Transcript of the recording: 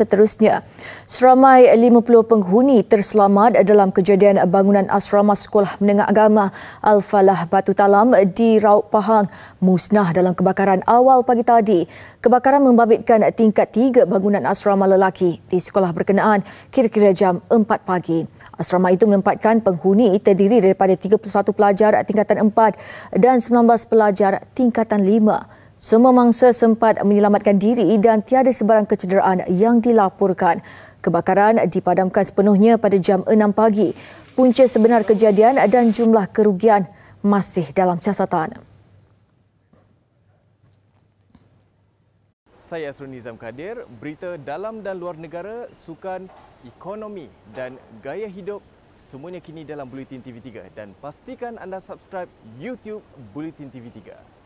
seterusnya. Seramai 50 penghuni terselamat dalam kejadian bangunan asrama sekolah menengah agama Al-Falah Batu Talam di Rauk Pahang musnah dalam kebakaran awal pagi tadi. Kebakaran membabitkan tingkat tiga bangunan asrama lelaki di sekolah berkenaan kira-kira jam 4 pagi. Asrama itu menempatkan penghuni terdiri daripada 31 pelajar tingkatan 4 dan 19 pelajar tingkatan 5. Semua mangsa sempat menyelamatkan diri dan tiada sebarang kecederaan yang dilaporkan. Kebakaran dipadamkan sepenuhnya pada jam 6 pagi. Punca sebenar kejadian dan jumlah kerugian masih dalam siasatan. Saya Asrul Nizam Kadir, berita dalam dan luar negara, sukan, ekonomi dan gaya hidup semuanya kini dalam Bulletin TV3 dan pastikan anda subscribe YouTube Bulletin TV3.